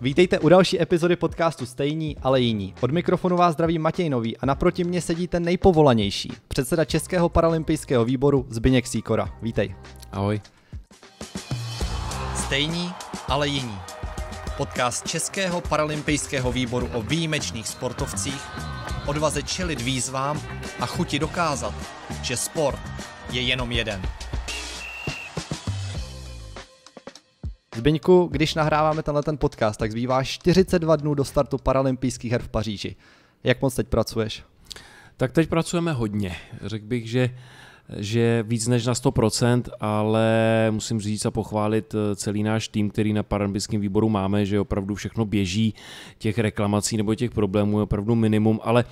Vítejte u další epizody podcastu Stejní, ale jiní. Od mikrofonu vás zdraví Matěj Nový a naproti mě sedí ten nejpovolanější, předseda Českého paralympijského výboru Zbyněk Sýkora. Vítej. Ahoj. Stejní, ale jiní. Podcast Českého paralympijského výboru o výjimečných sportovcích, odvaze čelit výzvám a chuti dokázat, že sport je jenom jeden. Zbyňku, když nahráváme tenhle ten podcast, tak zbývá 42 dnů do startu paralympijských her v Paříži. Jak moc teď pracuješ? Tak teď pracujeme hodně. Řekl bych, že že víc než na 100%, ale musím říct a pochválit eh, celý náš tým, který na paralympijském výboru máme, že opravdu všechno běží, těch reklamací nebo těch problémů je opravdu minimum, ale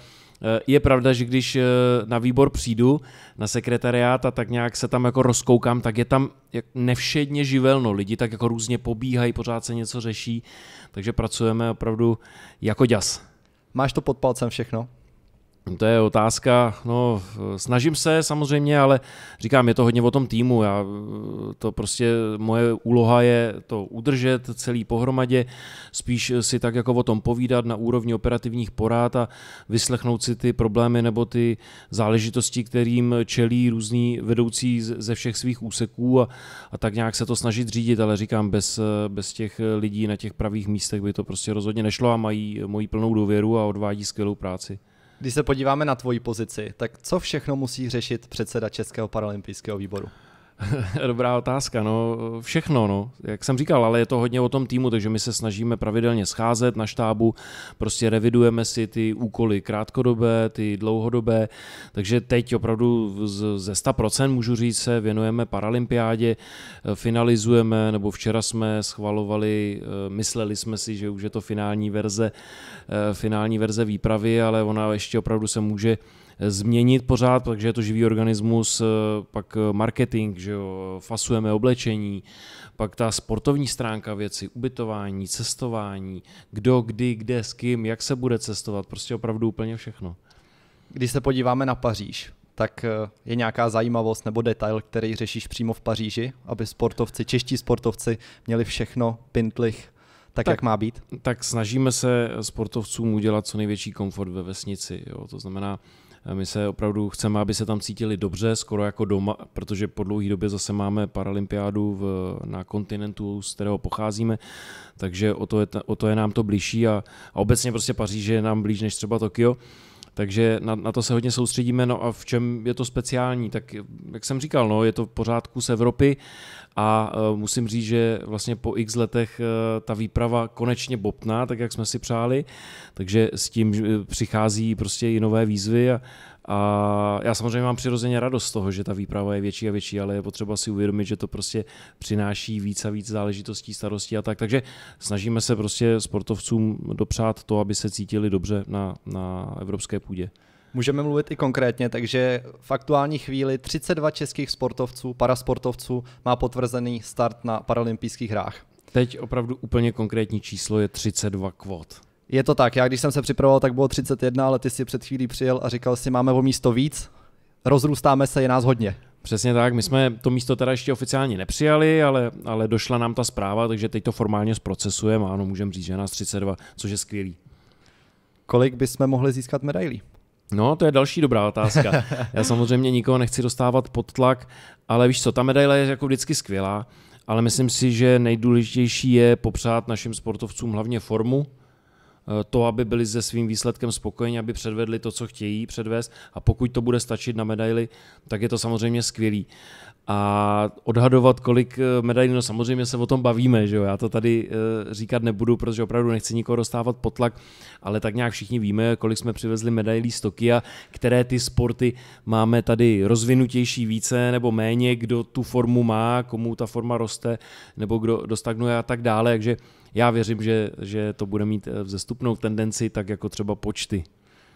Eh, je pravda, že když eh, na výbor přijdu, na sekretariát a tak nějak se tam jako rozkoukám, tak je tam nevšedně živelno. Lidi tak jako různě pobíhají, pořád se něco řeší, takže pracujeme opravdu jako děs. Máš to pod palcem všechno? To je otázka, no snažím se samozřejmě, ale říkám, je to hodně o tom týmu, já to prostě, moje úloha je to udržet celý pohromadě, spíš si tak jako o tom povídat na úrovni operativních porád a vyslechnout si ty problémy nebo ty záležitosti, kterým čelí různí vedoucí ze všech svých úseků a, a tak nějak se to snažit řídit, ale říkám, bez, bez těch lidí na těch pravých místech by to prostě rozhodně nešlo a mají moji plnou důvěru a odvádí skvělou práci. Když se podíváme na tvoji pozici, tak co všechno musí řešit předseda Českého paralympijského výboru? Dobrá otázka, no všechno, no. jak jsem říkal, ale je to hodně o tom týmu, takže my se snažíme pravidelně scházet na štábu, prostě revidujeme si ty úkoly krátkodobé, ty dlouhodobé, takže teď opravdu z, ze 100% můžu říct se věnujeme paralympiádě, finalizujeme, nebo včera jsme schvalovali, eh, mysleli jsme si, že už je to finální verze, eh, finální verze výpravy, ale ona ještě opravdu se může změnit pořád, takže je to živý organismus, eh, pak eh, marketing, že jo, fasujeme oblečení, pak ta sportovní stránka věci, ubytování, cestování, kdo, kdy, kde, s kým, jak se bude cestovat, prostě opravdu úplně všechno. Když se podíváme na Paříž, tak eh, je nějaká zajímavost nebo detail, který řešíš přímo v Paříži, aby sportovci, čeští sportovci měli všechno pintlich tak, tak, jak má být? Tak snažíme se sportovcům udělat co největší komfort ve vesnici. Jo. To znamená, my se opravdu chceme, aby se tam cítili dobře, skoro jako doma, protože po dlouhé době zase máme paralympiádu v, na kontinentu, z kterého pocházíme, takže o to je, o to je nám to blížší a, a obecně prostě Paříž je nám blíž než třeba Tokio. Takže na, na to se hodně soustředíme. No a v čem je to speciální? Tak jak jsem říkal, no, je to pořád z Evropy a uh, musím říct, že vlastně po x letech uh, ta výprava konečně bobtná, tak jak jsme si přáli, takže s tím přichází prostě i nové výzvy a, a já samozřejmě mám přirozeně radost z toho, že ta výprava je větší a větší, ale je potřeba si uvědomit, že to prostě přináší víc a víc záležitostí, starostí a tak. Takže snažíme se prostě sportovcům dopřát to, aby se cítili dobře na, na evropské půdě. Můžeme mluvit i konkrétně, takže v aktuální chvíli 32 českých sportovců, parasportovců má potvrzený start na paralympijských hrách. Teď opravdu úplně konkrétní číslo je 32 kvot. Je to tak, já když jsem se připravoval, tak bylo 31, ale ty si před chvílí přijel a říkal si, máme o místo víc, rozrůstáme se, je nás hodně. Přesně tak, my jsme to místo teda ještě oficiálně nepřijali, ale, ale došla nám ta zpráva, takže teď to formálně zprocesujeme a ano, můžeme říct, že nás 32, což je skvělý. Kolik bychom mohli získat medailí? No, to je další dobrá otázka. Já samozřejmě nikoho nechci dostávat pod tlak, ale víš co, ta medaile je jako vždycky skvělá, ale myslím si, že nejdůležitější je popřát našim sportovcům hlavně formu, Eh, to, aby byli se svým výsledkem spokojeni, aby předvedli to, co chtějí předvést a pokud to bude stačit na medaily, tak je to samozřejmě skvělý. A odhadovat, kolik eh, medailí, no samozřejmě se o tom bavíme, že jo? já to tady eh, říkat nebudu, protože opravdu nechci nikoho dostávat pod tlak, ale tak nějak všichni víme, kolik jsme přivezli medailí z Tokia, které ty sporty máme tady rozvinutější více nebo méně, kdo tu formu má, komu ta forma roste, nebo kdo dostagnuje a tak dále, takže já věřím, že, že to bude mít eh, vzestupnou tendenci, tak jako třeba počty.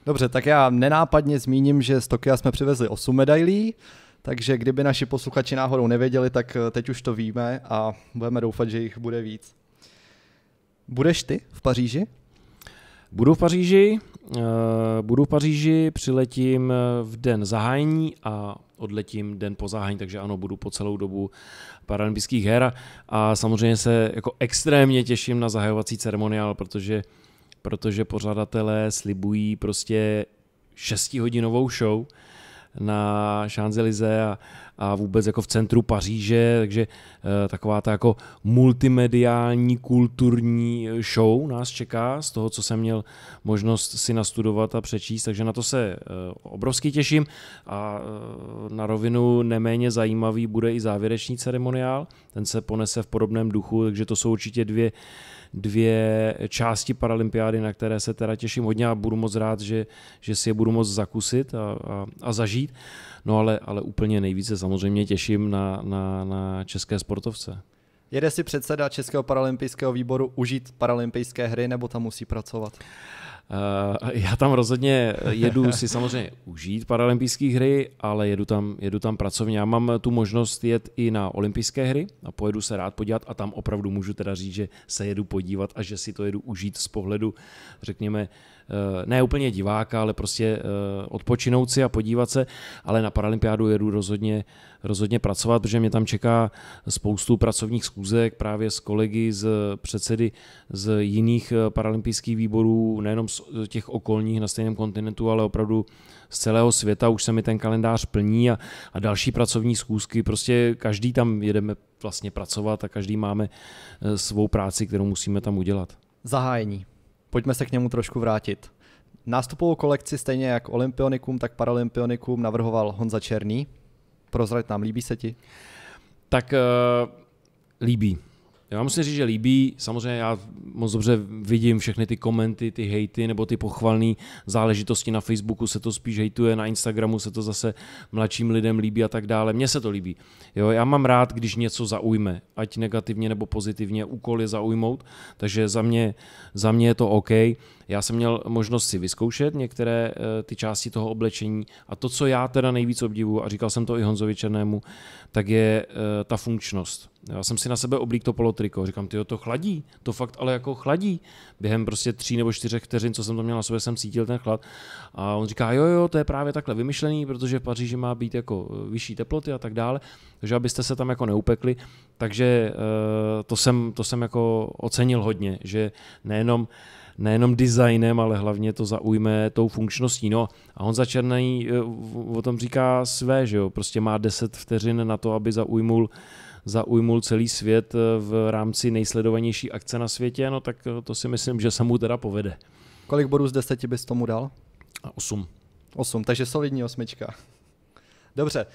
Dobře, tak já nenápadně zmíním, že z Tokia jsme přivezli 8 medailí, takže kdyby naši posluchači náhodou nevěděli, tak eh, teď už to víme a budeme doufat, že jich bude víc. Budeš ty v Paříži? Budu v Paříži, eh, budu v Paříži, přiletím v den zahájení a odletím den po záhání, takže ano, budu po celou dobu paralympijských her a samozřejmě se jako extrémně těším na zahajovací ceremoniál, protože, protože pořadatelé slibují prostě šestihodinovou show, na Champs-Élysées a, a vůbec jako v centru Paříže, takže eh, taková ta jako multimediální kulturní eh, show nás čeká z toho, co jsem měl možnost si nastudovat a přečíst, takže na to se eh, obrovsky těším a na rovinu neméně zajímavý bude i závěrečný ceremoniál, ten se ponese v podobném duchu, takže to jsou určitě dvě dvě části paralympiády, na které se teda těším hodně a budu moc rád, že, že si je budu moc zakusit a, a, a zažít. No ale, ale úplně nejvíce samozřejmě těším na, na, na české sportovce. Jede si předseda Českého paralympijského výboru užít paralympijské hry nebo tam musí pracovat? Eh, já tam rozhodně jedu si samozřejmě užít paralympijské hry, ale jedu tam, jedu tam pracovně. Já mám tu možnost jet i na olympijské hry a pojedu se rád podívat a tam opravdu můžu teda říct, že se jedu podívat a že si to jedu užít z pohledu, řekněme, Eh, ne úplně diváka, ale prostě eh, odpočinout si a podívat se, ale na Paralympiádu jedu rozhodně, rozhodně pracovat, protože mě tam čeká spoustu pracovních zkůzek právě s kolegy, z předsedy z jiných eh, paralympijských výborů, nejenom z těch okolních na stejném kontinentu, ale opravdu z celého světa, už se mi ten kalendář plní a, a další pracovní schůzky, prostě každý tam jedeme vlastně pracovat a každý máme svou práci, kterou musíme tam udělat. Zahájení. Pojďme se k němu trošku vrátit. Nástupovou kolekci stejně jak olympionikum, tak paralympionikum navrhoval Honza Černý. Prozrať nám, líbí se ti? Tak uh, líbí. Já musím říct, že líbí, samozřejmě já moc dobře vidím všechny ty komenty, ty hejty nebo ty pochvalné záležitosti na Facebooku se to spíš hejtuje, na Instagramu se to zase mladším lidem líbí a tak dále. Mně se to líbí. Jo, já mám rád, když něco zaujme, ať negativně nebo pozitivně, úkol je zaujmout, takže za mě, za mě je to OK. Já jsem měl možnost si vyzkoušet některé eh, ty části toho oblečení a to, co já teda nejvíc obdivuju, a říkal jsem to i Honzovi Černému, tak je eh, ta funkčnost. Já jsem si na sebe oblík to polotriko. Říkám, ty to chladí, to fakt ale jako chladí. Během prostě tří nebo čtyřech vteřin, co jsem to měl na sobě, jsem cítil ten chlad. A on říká, jo, jo, to je právě takhle vymyšlený, protože v Paříži má být jako e, vyšší teploty a tak dále, takže abyste se tam jako neupekli. Takže e, to jsem, to jsem jako ocenil hodně, že nejenom nejenom designem, ale hlavně to zaujme tou funkčností. No a on začerný e, o tom říká své, že jo, prostě má 10 vteřin na to, aby zaujmul zaujmul celý svět eh, v rámci nejsledovanější akce na světě, no tak eh, to si myslím, že se mu teda povede. Kolik bodů z deseti bys tomu dal? A osm. Osm, takže solidní osmička. Dobře.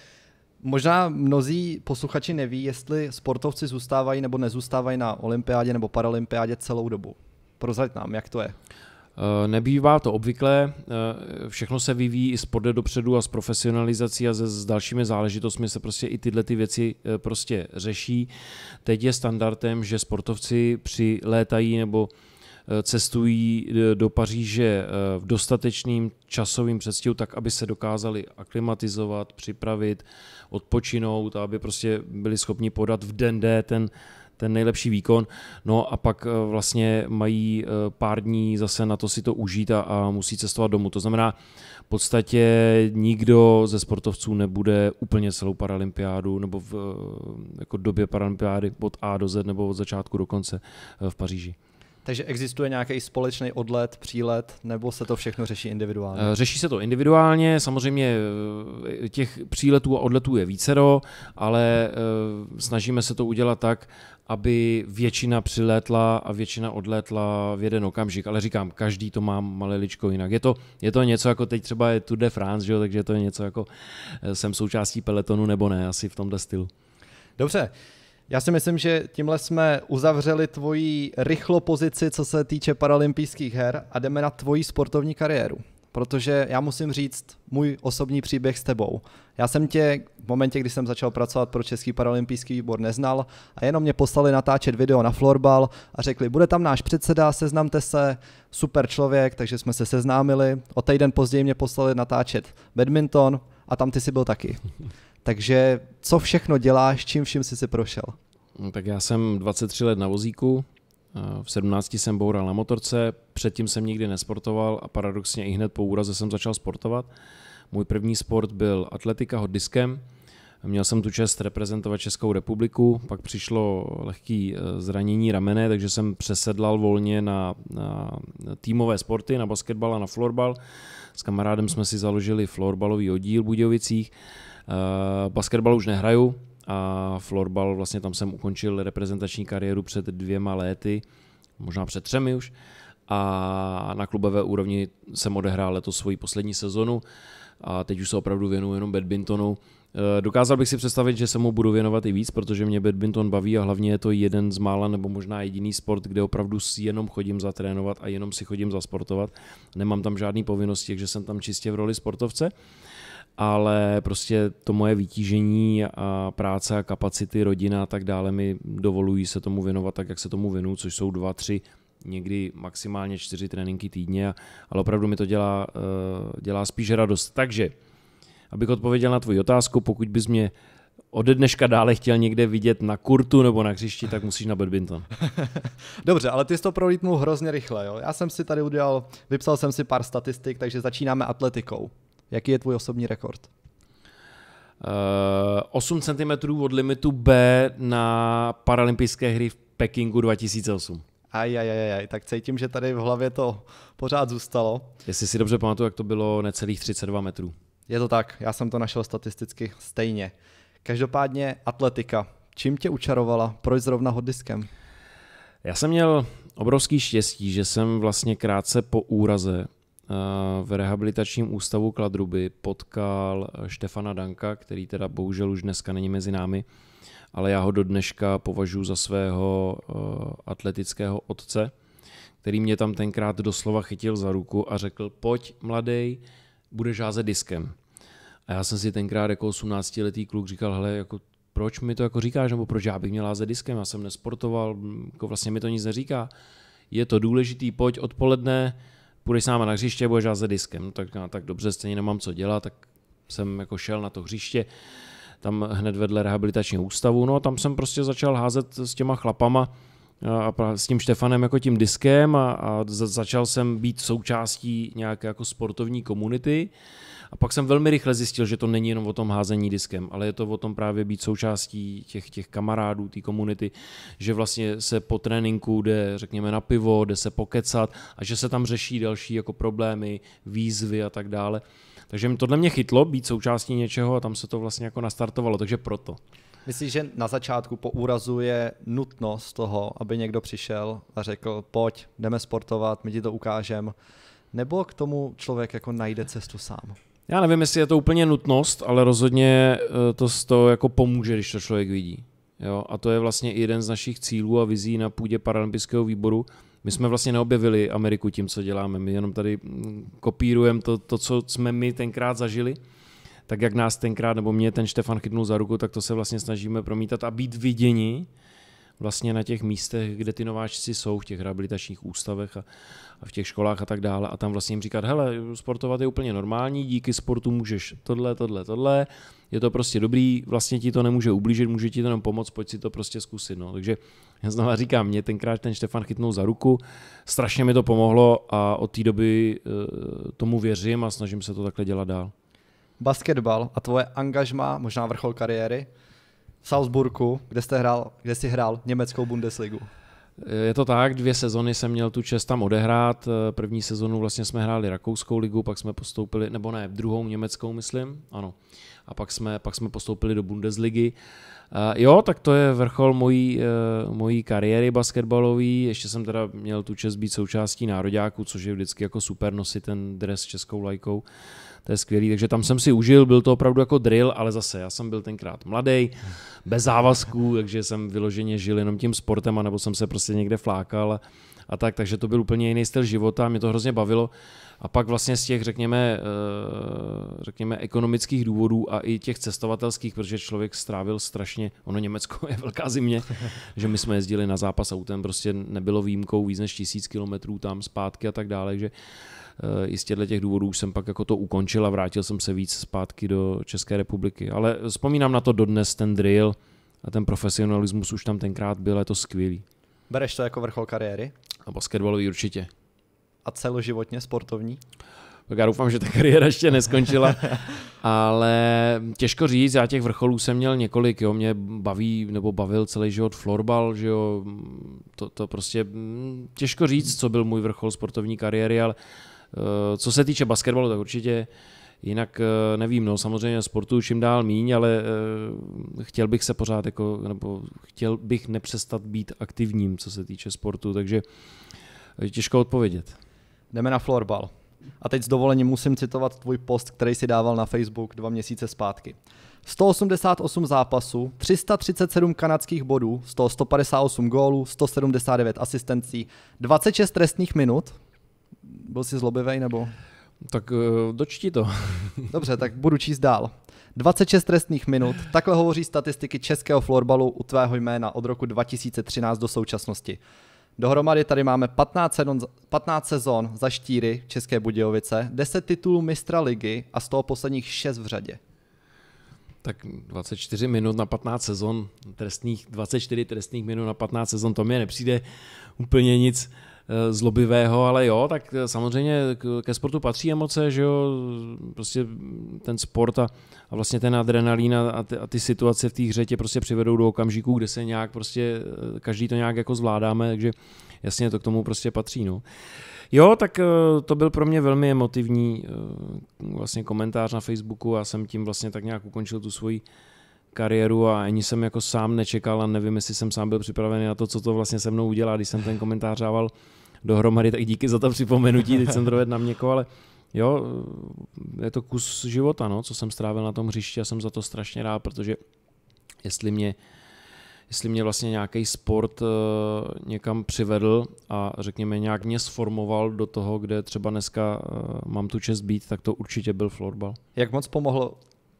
Možná mnozí posluchači neví, jestli sportovci zůstávají nebo nezůstávají na olympiádě nebo paralympiádě celou dobu. Prozrať nám, jak to je. Eh, nebývá to obvyklé, eh, všechno se vyvíjí i spode dopředu a s profesionalizací a se, s dalšími záležitostmi se prostě i tyhle ty věci eh, prostě řeší. Teď je standardem, že sportovci přilétají nebo cestují do Paříže v dostatečným časovým předstihu, tak aby se dokázali aklimatizovat, připravit, odpočinout a aby prostě byli schopni podat v den D ten ten nejlepší výkon. No a pak eh, vlastně mají eh, pár dní zase na to si to užít a, a musí cestovat domů. To znamená, v podstatě nikdo ze sportovců nebude úplně celou paralympiádu nebo v eh, jako době paralympiády od A do Z nebo od začátku do konce v Paříži. Takže existuje nějaký společný odlet, přílet, nebo se to všechno řeší individuálně? Řeší se to individuálně, samozřejmě těch příletů a odletů je vícero, ale snažíme se to udělat tak, aby většina přilétla a většina odlétla v jeden okamžik. Ale říkám, každý to má maleličko jinak. Je to, je to něco jako teď třeba je Tour de France, že jo? takže je to něco jako eh, jsem součástí peletonu nebo ne, asi v tomhle stylu. Dobře, já si myslím, že tímhle jsme uzavřeli tvoji rychlo pozici, co se týče paralympijských her a jdeme na tvoji sportovní kariéru protože já musím říct můj osobní příběh s tebou. Já jsem tě v momentě, kdy jsem začal pracovat pro Český paralympijský výbor, neznal a jenom mě poslali natáčet video na florbal a řekli, bude tam náš předseda, seznamte se, super člověk, takže jsme se seznámili. O týden později mě poslali natáčet badminton a tam ty si byl taky. Takže co všechno děláš, čím vším jsi si prošel? No, tak já jsem 23 let na vozíku, Eh, v 17 jsem boural na motorce, předtím jsem nikdy nesportoval a paradoxně i hned po úraze jsem začal sportovat. Můj první sport byl atletika hod diskem. Měl jsem tu čest reprezentovat Českou republiku, pak přišlo lehké eh, zranění ramene, takže jsem přesedlal volně na, na týmové sporty, na basketbal a na florbal. S kamarádem jsme si založili florbalový oddíl v Budějovicích. Eh, basketbal už nehraju, a florbal, vlastně tam jsem ukončil reprezentační kariéru před dvěma léty, možná před třemi už a na klubové úrovni jsem odehrál letos svoji poslední sezonu a teď už se opravdu věnuju jenom badmintonu. Eh, dokázal bych si představit, že se mu budu věnovat i víc, protože mě badminton baví a hlavně je to jeden z mála nebo možná jediný sport, kde opravdu si jenom chodím zatrénovat a jenom si chodím zasportovat. Nemám tam žádný povinnosti, takže jsem tam čistě v roli sportovce ale prostě to moje vytížení a práce a kapacity, rodina a tak dále mi dovolují se tomu věnovat tak, jak se tomu věnu, což jsou dva, tři, někdy maximálně čtyři tréninky týdně, ale opravdu mi to dělá, eh, dělá spíš radost. Takže, abych odpověděl na tvoji otázku, pokud bys mě ode dneška dále chtěl někde vidět na kurtu nebo na křišti, tak musíš na badminton. Dobře, ale ty jsi to prolítnul hrozně rychle. Jo? Já jsem si tady udělal, vypsal jsem si pár statistik, takže začínáme atletikou. Jaký je tvůj osobní rekord? Uh, 8 cm od limitu B na paralympijské hry v Pekingu 2008. Aj, aj, aj, aj, tak cítím, že tady v hlavě to pořád zůstalo. Jestli si dobře pamatuju, jak to bylo necelých 32 metrů. Je to tak, já jsem to našel statisticky stejně. Každopádně atletika. Čím tě učarovala? Proč zrovna hodiskem? Já jsem měl obrovský štěstí, že jsem vlastně krátce po úraze Eh, v rehabilitačním ústavu Kladruby potkal eh, Štefana Danka, který teda bohužel už dneska není mezi námi, ale já ho do dneška považuji za svého eh, atletického otce, který mě tam tenkrát doslova chytil za ruku a řekl, pojď mladej, bude žázet diskem. A já jsem si tenkrát jako 18-letý kluk říkal, hele, jako proč mi to jako říkáš, nebo proč já bych měl házet diskem, já jsem nesportoval, jako vlastně mi to nic neříká. Je to důležitý, pojď odpoledne, půjdeš s náma na hřiště, budeš házet diskem. No tak, no, tak dobře, stejně nemám co dělat, tak jsem jako šel na to hřiště, tam hned vedle rehabilitačního ústavu, no a tam jsem prostě začal házet s těma chlapama, a s tím Štefanem jako tím diskem a, a začal jsem být součástí nějaké jako sportovní komunity. A pak jsem velmi rychle zjistil, že to není jenom o tom házení diskem, ale je to o tom právě být součástí těch, těch kamarádů, té komunity, že vlastně se po tréninku jde, řekněme, na pivo, jde se pokecat a že se tam řeší další jako problémy, výzvy a tak dále. Takže tohle mě chytlo být součástí něčeho a tam se to vlastně jako nastartovalo, takže proto. Myslíš, že na začátku po úrazu je nutnost toho, aby někdo přišel a řekl, pojď, jdeme sportovat, my ti to ukážeme, nebo k tomu člověk jako najde cestu sám? Já nevím, jestli je to úplně nutnost, ale rozhodně eh, to z toho jako pomůže, když to člověk vidí. Jo? A to je vlastně i jeden z našich cílů a vizí na půdě Paralympijského výboru. My jsme vlastně neobjevili Ameriku tím, co děláme. My jenom tady mm, kopírujeme to, to, co jsme my tenkrát zažili. Tak jak nás tenkrát, nebo mě ten Štefan chytnul za ruku, tak to se vlastně snažíme promítat a být viděni vlastně na těch místech, kde ty nováčci jsou, v těch rehabilitačních ústavech a, v těch školách a tak dále a tam vlastně jim říkat, hele, sportovat je úplně normální, díky sportu můžeš tohle, tohle, tohle, je to prostě dobrý, vlastně ti to nemůže ublížit, může ti to jenom pomoct, pojď si to prostě zkusit. No. Takže já znovu říkám, mě tenkrát ten Štefan chytnul za ruku, strašně mi to pomohlo a od té doby eh, tomu věřím a snažím se to takhle dělat dál. Basketbal a tvoje angažma, možná vrchol kariéry, v Salzburku, kde, jste hrál, kde jsi hrál německou Bundesligu. Je to tak, dvě sezony jsem měl tu čest tam odehrát. První sezonu vlastně jsme hráli Rakouskou ligu, pak jsme postoupili, nebo ne, druhou německou, myslím, ano. A pak jsme, pak jsme postoupili do Bundesligy. Jo, tak to je vrchol mojí, eh, mojí kariéry basketbalové. Ještě jsem teda měl tu čest být součástí nároďáku, což je vždycky jako super nosit ten dres s českou lajkou to je skvělý, takže tam jsem si užil, byl to opravdu jako drill, ale zase já jsem byl tenkrát mladý, bez závazků, takže jsem vyloženě žil jenom tím sportem, anebo jsem se prostě někde flákal a tak, takže to byl úplně jiný styl života, mě to hrozně bavilo. A pak vlastně z těch, řekněme, eh, řekněme, ekonomických důvodů a i těch cestovatelských, protože člověk strávil strašně, ono Německo je velká zimě, že my jsme jezdili na zápas autem, prostě nebylo výjimkou víc než tisíc kilometrů tam zpátky a tak dále, že Eh, I z těch důvodů jsem pak jako to ukončil a vrátil jsem se víc zpátky do České republiky. Ale vzpomínám na to dodnes, ten drill a ten profesionalismus už tam tenkrát byl, je to skvělý. Bereš to jako vrchol kariéry? A basketbalový určitě. A celoživotně sportovní? Tak já doufám, že ta kariéra ještě neskončila, ale těžko říct, já těch vrcholů jsem měl několik, jo, mě baví nebo bavil celý život florbal, že jo, to, to prostě mm, těžko říct, co byl můj vrchol sportovní kariéry, ale uh, Eh, co se týče basketbalu, tak určitě Jinak eh, nevím, no samozřejmě sportu čím dál míň, ale eh, chtěl bych se pořád jako, nebo chtěl bych nepřestat být aktivním, co se týče sportu, takže těžko odpovědět. Jdeme na florbal. A teď s dovolením musím citovat tvůj post, který si dával na Facebook dva měsíce zpátky. 188 zápasů, 337 kanadských bodů, 158 gólů, 179 asistencí, 26 trestných minut, byl jsi zlobivý nebo? Tak eh, dočti to. Dobře, tak budu číst dál. 26 trestných minut, takhle hovoří statistiky českého florbalu u tvého jména od roku 2013 do současnosti. Dohromady tady máme 15 sezon, 15 sezon za štíry České Budějovice, 10 titulů mistra ligy a z toho posledních 6 v řadě. Tak 24 minut na 15 sezon, trestných, 24 trestných minut na 15 sezon, to mě nepřijde úplně nic Eh, zlobivého, ale jo, tak eh, samozřejmě ke sportu patří emoce, že jo, prostě ten sport a, a vlastně ten adrenalín a, a, ty, a ty situace v té hře tě prostě přivedou do okamžiku, kde se nějak prostě, eh, každý to nějak jako zvládáme, takže jasně to k tomu prostě patří, no. Jo, tak to byl pro mě velmi emotivní vlastně komentář na Facebooku a jsem tím vlastně tak nějak ukončil tu svoji kariéru a ani jsem jako sám nečekal a nevím, jestli jsem sám byl připravený na to, co to vlastně se mnou udělá, když jsem ten komentář dával dohromady, tak díky za to připomenutí, teď jsem to na měko, ale jo, je to kus života, no, co jsem strávil na tom hřišti a jsem za to strašně rád, protože jestli mě jestli mě vlastně nějaký sport eh, někam přivedl a řekněme nějak mě sformoval do toho, kde třeba dneska eh, mám tu čest být, tak to určitě byl florbal. Jak moc pomohl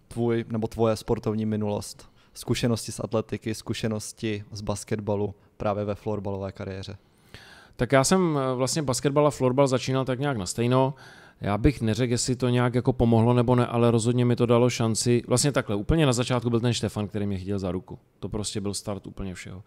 tvůj nebo tvoje sportovní minulost? Zkušenosti z atletiky, zkušenosti z basketbalu právě ve florbalové kariéře? Tak já jsem eh, vlastně basketbal a florbal začínal tak nějak na stejno. Já bych neřekl, jestli to nějak jako pomohlo nebo ne, ale rozhodně mi to dalo šanci. Vlastně takhle, úplně na začátku byl ten Štefan, který mě chytil za ruku. To prostě byl start úplně všeho.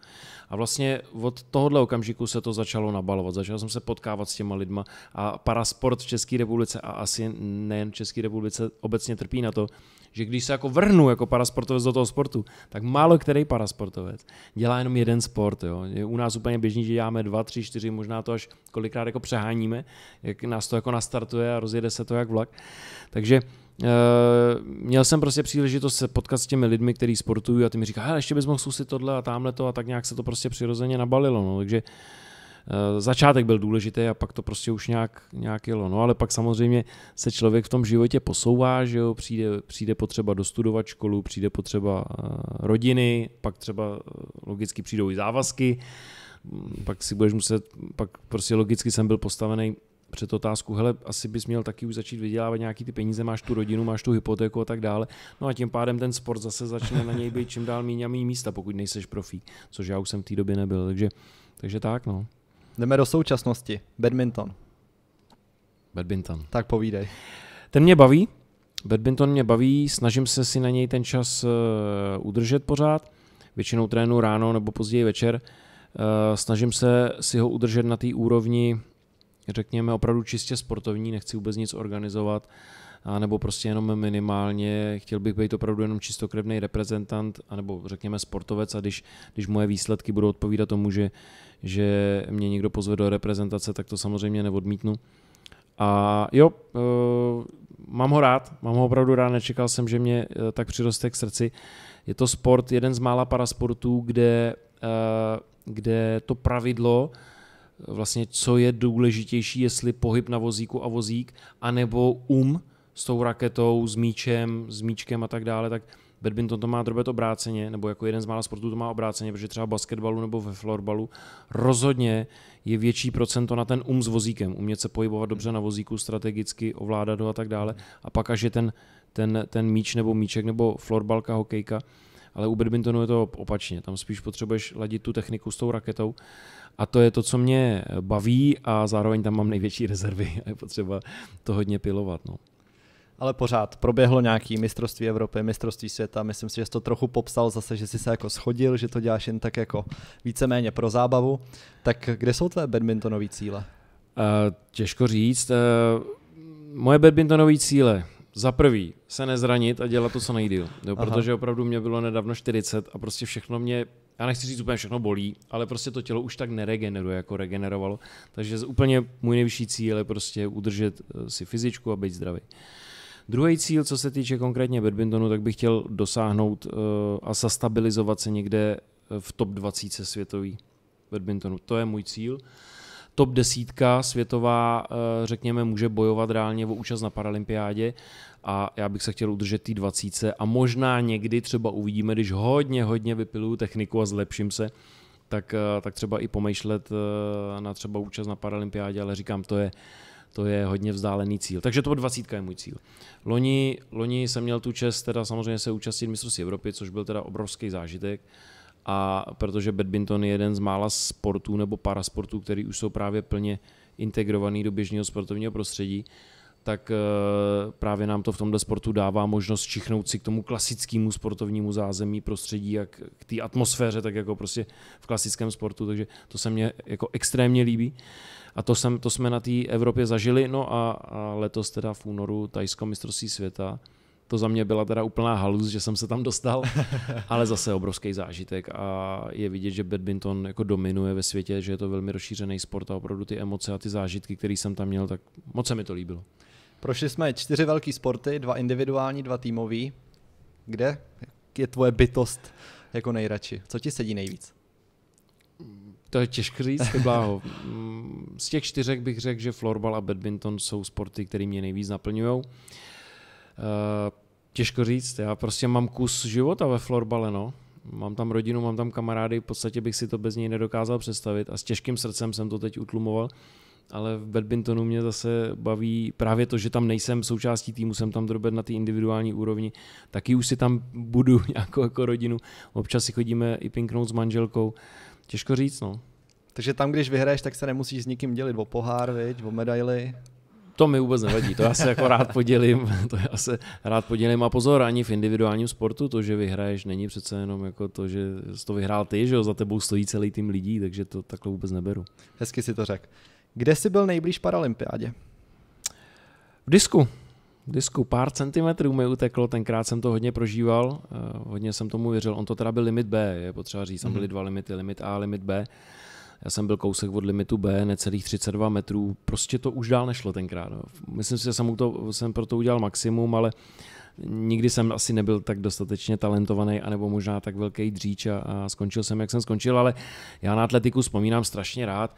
A vlastně od tohohle okamžiku se to začalo nabalovat. Začal jsem se potkávat s těma lidma a parasport v České republice a asi nejen v České republice obecně trpí na to, že když se jako vrhnu jako parasportovec do toho sportu, tak málo který parasportovec dělá jenom jeden sport. Jo. Je u nás úplně běžný, že děláme dva, tři, čtyři, možná to až kolikrát jako přeháníme, jak nás to jako nastartuje a rozjede se to jak vlak. Takže Uh, měl jsem prostě příležitost se potkat s těmi lidmi, kteří sportují a ty mi říkají, ještě bys mohl zkusit tohle a tamhle to a tak nějak se to prostě přirozeně nabalilo, no, takže uh, Eh, začátek byl důležitý a pak to prostě už nějak, nějak jelo. No ale pak samozřejmě se člověk v tom životě posouvá, že jo, přijde, přijde potřeba dostudovat školu, přijde potřeba eh, rodiny, pak třeba eh, logicky přijdou i závazky, mm, pak si budeš muset, pak prostě logicky jsem byl postavený před otázku, hele, asi bys měl taky už začít vydělávat nějaký ty peníze, máš tu rodinu, máš tu hypotéku a tak dále. No a tím pádem ten sport zase začne na něj být čím dál méně a míň místa, pokud nejseš profík, což já už jsem v té době nebyl, takže, takže tak, no. Jdeme do současnosti. Badminton. Badminton. Tak povídej. Ten mě baví. Badminton mě baví, snažím se si na něj ten čas eh, udržet pořád. Většinou trénu ráno nebo později večer. Eh, snažím se si ho udržet na té úrovni, řekněme, opravdu čistě sportovní, nechci vůbec nic organizovat, A nebo prostě jenom minimálně, chtěl bych být opravdu jenom čistokrevný reprezentant, anebo řekněme sportovec a když, když moje výsledky budou odpovídat tomu, že, že mě někdo pozve do reprezentace, tak to samozřejmě neodmítnu. A jo, eh, mám ho rád, mám ho opravdu rád, nečekal jsem, že mě eh, tak přiroste k srdci. Je to sport, jeden z mála parasportů, kde, eh, kde to pravidlo, vlastně co je důležitější, jestli pohyb na vozíku a vozík, anebo um s tou raketou, s míčem, s míčkem a tak dále, tak Badminton to má drobet obráceně, nebo jako jeden z mála sportů to má obráceně, protože třeba basketbalu nebo ve florbalu rozhodně je větší procento na ten um s vozíkem, umět se pohybovat dobře na vozíku, strategicky ovládat ho a tak dále. A pak až je ten, ten, ten míč nebo míček nebo florbalka, hokejka, ale u badmintonu je to opačně. Tam spíš potřebuješ ladit tu techniku s tou raketou a to je to, co mě baví a zároveň tam mám největší rezervy a je potřeba to hodně pilovat. No ale pořád proběhlo nějaký mistrovství Evropy, mistrovství světa, myslím si, že jsi to trochu popsal zase, že jsi se jako schodil, že to děláš jen tak jako víceméně pro zábavu. Tak kde jsou tvé badmintonové cíle? Uh, těžko říct. Uh, moje badmintonové cíle, za prvý se nezranit a dělat to co nejdíl, jo, protože opravdu mě bylo nedávno 40 a prostě všechno mě, já nechci říct úplně všechno bolí, ale prostě to tělo už tak neregeneruje, jako regenerovalo, takže úplně můj nejvyšší cíl je prostě udržet eh, si fyzičku a být zdravý. Uh, Druhý cíl, co se týče konkrétně badmintonu, tak bych chtěl dosáhnout eh, a zastabilizovat se někde eh, v top 20 světový badmintonu. To je můj cíl. Top desítka světová, eh, řekněme, může bojovat reálně o účast na paralympiádě a já bych se chtěl udržet ty 20 a možná někdy třeba uvidíme, když hodně, hodně vypiluju techniku a zlepším se, tak, tak třeba i pomýšlet na třeba účast na paralympiádě, ale říkám, to je, to je hodně vzdálený cíl. Takže to 20 je můj cíl. Loni, loni jsem měl tu čest teda samozřejmě se účastnit mistrovství Evropy, což byl teda obrovský zážitek a protože badminton je jeden z mála sportů nebo parasportů, který už jsou právě plně integrovaný do běžného sportovního prostředí, tak eh, právě nám to v tomto sportu dává možnost čichnout si k tomu klasickému sportovnímu zázemí, prostředí, jak k té atmosféře, tak jako prostě v klasickém sportu, takže to se mně jako extrémně líbí. A to, jsem, to jsme na té Evropě zažili, no a, a letos teda v únoru tajsko mistrovství světa. To za mě byla teda úplná halus, že jsem se tam dostal, ale zase obrovský zážitek a je vidět, že badminton jako dominuje ve světě, že je to velmi rozšířený sport a opravdu ty emoce a ty zážitky, které jsem tam měl, tak moc se mi to líbilo. Prošli jsme čtyři velký sporty, dva individuální, dva týmový. Kde je tvoje bytost jako nejradši? Co ti sedí nejvíc? To je těžké říct, bláho. Mm, z těch čtyřek bych řekl, že florbal a badminton jsou sporty, které mě nejvíc naplňují. Eh, těžko říct, já prostě mám kus života ve florbale, no. Mám tam rodinu, mám tam kamarády, v podstatě bych si to bez něj nedokázal představit a s těžkým srdcem jsem to teď utlumoval, ale v badmintonu mě zase baví právě to, že tam nejsem součástí týmu, jsem tam drobet na té individuální úrovni, taky už si tam budu nějakou jako rodinu, občas si chodíme i pinknout s manželkou, Těžko říct, no. Takže tam, když vyhraješ, tak se nemusíš s nikým dělit o pohár, viď, o medaily. To mi vůbec nevadí, to já se jako rád podělím, to já se rád podělím a pozor, ani v individuálním sportu to, že vyhraješ, není přece jenom jako to, že jsi to vyhrál ty, že jo, za tebou stojí celý tým lidí, takže to takhle vůbec neberu. Hezky si to řekl. Kde jsi byl nejblíž paralympiádě? V disku disku pár centimetrů mi uteklo, tenkrát jsem to hodně prožíval, eh, hodně jsem tomu věřil. On to teda byl limit B, je potřeba říct, tam byly mhm. dva limity, limit A, limit B. Já jsem byl kousek od limitu B, necelých 32 metrů, prostě to už dál nešlo tenkrát. Myslím si, že jsem, to, jsem pro to udělal maximum, ale uh, nikdy jsem asi nebyl tak dostatečně talentovaný, anebo možná tak velký dříč a, a skončil jsem, jak jsem skončil, ale já na atletiku vzpomínám strašně rád.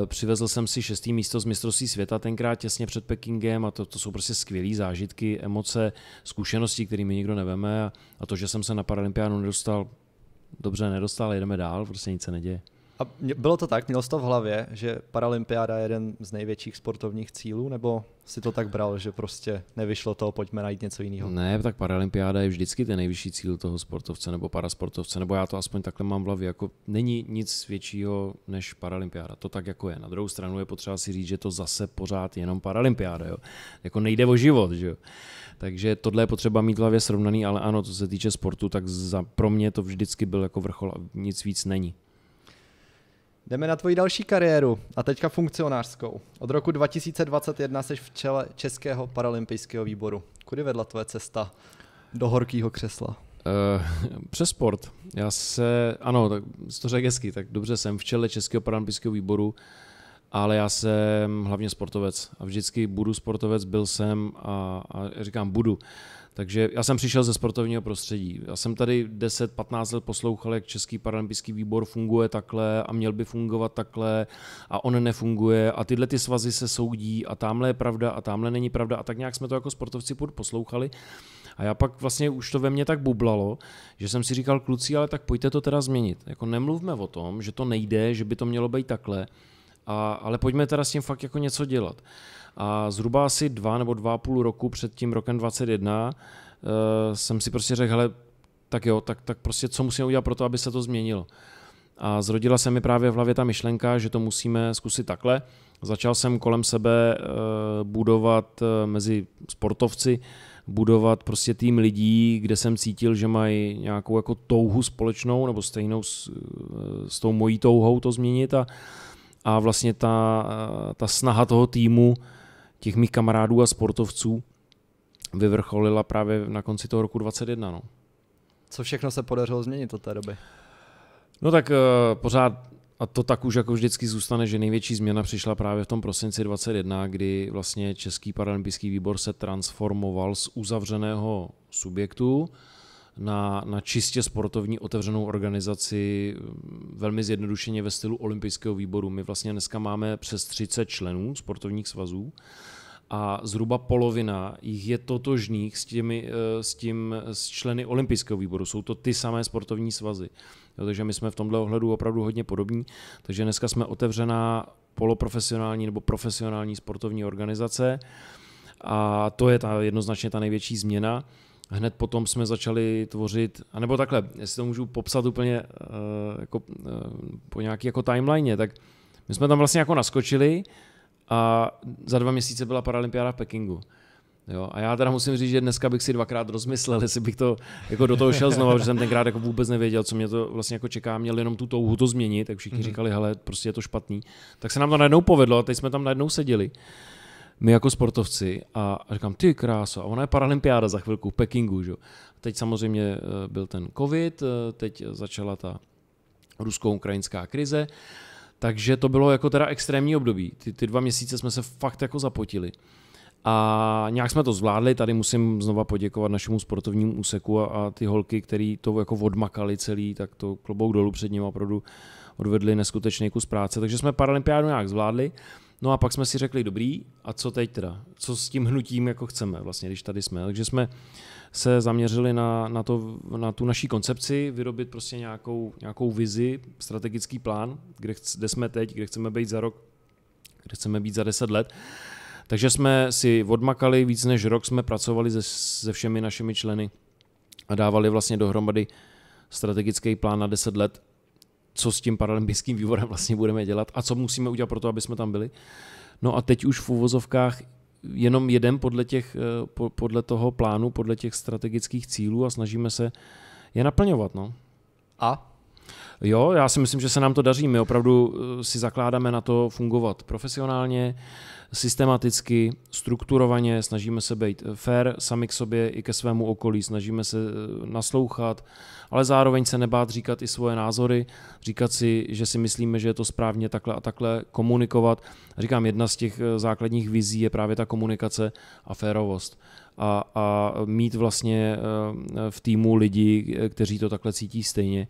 Uh, přivezl jsem si šestý místo z mistrovství světa tenkrát těsně před Pekingem a to, to jsou prostě skvělé zážitky, emoce, zkušenosti, kterými nikdo neveme a, a to, že jsem se na Paralympiádu nedostal, dobře nedostal, jedeme dál, prostě nic se neděje. A bylo to tak, měl jsi to v hlavě, že paralympiáda je jeden z největších sportovních cílů, nebo si to tak bral, že prostě nevyšlo to, pojďme najít něco jiného? Ne, tak paralympiáda je vždycky ten nejvyšší cíl toho sportovce nebo parasportovce, nebo já to aspoň takhle mám v hlavě, jako není nic většího než paralympiáda, to tak jako je. Na druhou stranu je potřeba si říct, že to zase pořád jenom paralympiáda, jo? jako nejde o život, že jo. Takže tohle je potřeba mít v hlavě srovnaný, ale ano, co se týče sportu, tak za, pro mě to vždycky byl jako vrchol a nic víc není. Jdeme na tvoji další kariéru a teďka funkcionářskou. Od roku 2021 jsi v čele Českého paralympijského výboru. Kudy vedla tvoje cesta do horkého křesla? Eh, přes sport. Já se, ano, tak to řekl hezky, tak dobře jsem v čele Českého paralympijského výboru, ale já jsem hlavně sportovec a vždycky budu sportovec, byl jsem a, a říkám budu. Takže já jsem přišel ze sportovního prostředí. Já jsem tady 10-15 let poslouchal, jak Český paralympijský výbor funguje takhle a měl by fungovat takhle a on nefunguje a tyhle ty svazy se soudí a tamhle je pravda a tamhle není pravda a tak nějak jsme to jako sportovci poslouchali. A já pak vlastně už to ve mně tak bublalo, že jsem si říkal, kluci, ale tak pojďte to teda změnit. Jako nemluvme o tom, že to nejde, že by to mělo být takhle, a, ale pojďme teda s tím fakt jako něco dělat. A zhruba asi dva nebo dva a půl roku před tím rokem 21 uh, eh, jsem si prostě řekl, hele, tak jo, tak, tak prostě co musíme udělat pro to, aby se to změnilo. A zrodila se mi právě v hlavě ta myšlenka, že to musíme zkusit takhle. Začal jsem kolem sebe eh, budovat eh, mezi sportovci, budovat prostě tým lidí, kde jsem cítil, že mají nějakou jako touhu společnou nebo stejnou s, s tou mojí touhou to změnit a, a vlastně ta, ta snaha toho týmu, těch mých kamarádů a sportovců vyvrcholila právě na konci toho roku 21. No. Co všechno se podařilo změnit od té doby? No tak uh, pořád, a to tak už jako vždycky zůstane, že největší změna přišla právě v tom prosinci 21, kdy vlastně Český paralympijský výbor se transformoval z uzavřeného subjektu, na, na čistě sportovní otevřenou organizaci, mm, velmi zjednodušeně ve stylu olympijského výboru. My vlastně dneska máme přes 30 členů sportovních svazů a zhruba polovina jich je totožných s, těmi, eh, s tím s členy olympijského výboru. Jsou to ty samé sportovní svazy. Jo, takže my jsme v tomhle ohledu opravdu hodně podobní. Takže dneska jsme otevřená poloprofesionální nebo profesionální sportovní organizace a to je ta jednoznačně ta největší změna hned potom jsme začali tvořit, anebo takhle, jestli to můžu popsat úplně uh, jako, uh, po nějaký jako timeline, tak my jsme tam vlastně jako naskočili a za dva měsíce byla paralympiáda v Pekingu. Jo, a já teda musím říct, že dneska bych si dvakrát rozmyslel, jestli bych to jako do toho šel znovu, že jsem tenkrát jako vůbec nevěděl, co mě to vlastně jako čeká, měl jenom tu touhu to změnit, tak všichni mm-hmm. říkali, hele, prostě je to špatný. Tak se nám to najednou povedlo a teď jsme tam najednou seděli my jako sportovci a, a říkám, ty kráso, a ona je paralympiáda za chvilku v Pekingu, že? Teď samozřejmě eh, byl ten covid, eh, teď začala ta rusko-ukrajinská krize, takže to bylo jako teda extrémní období. Ty, ty dva měsíce jsme se fakt jako zapotili. A nějak jsme to zvládli, tady musím znova poděkovat našemu sportovnímu úseku a, a ty holky, který to jako odmakali celý, tak to klobouk dolů před ním opravdu odvedli neskutečný kus práce. Takže jsme paralympiádu nějak zvládli. No a pak jsme si řekli, dobrý, a co teď teda? Co s tím hnutím jako chceme vlastně, když tady jsme? Takže jsme se zaměřili na, na, to, na tu naší koncepci, vyrobit prostě nějakou, nějakou vizi, strategický plán, kde, chc, kde jsme teď, kde chceme být za rok, kde chceme být za deset let. Takže jsme si odmakali, víc než rok jsme pracovali se, se všemi našimi členy a dávali vlastně dohromady strategický plán na deset let co s tím paralympijským výborem vlastně budeme dělat a co musíme udělat pro to, aby jsme tam byli. No a teď už v uvozovkách jenom jeden podle, těch, eh, podle toho plánu, podle těch strategických cílů a snažíme se je naplňovat. No. A Jo, já si myslím, že se nám to daří. My opravdu eh, si zakládáme na to fungovat profesionálně, systematicky, strukturovaně, snažíme se být eh, fair sami k sobě i ke svému okolí, snažíme se eh, naslouchat, ale zároveň se nebát říkat i svoje názory, říkat si, že si myslíme, že je to správně takhle a takhle, komunikovat. Říkám, jedna z těch základních vizí je právě ta komunikace a férovost a, a mít vlastně v týmu lidi, kteří to takhle cítí stejně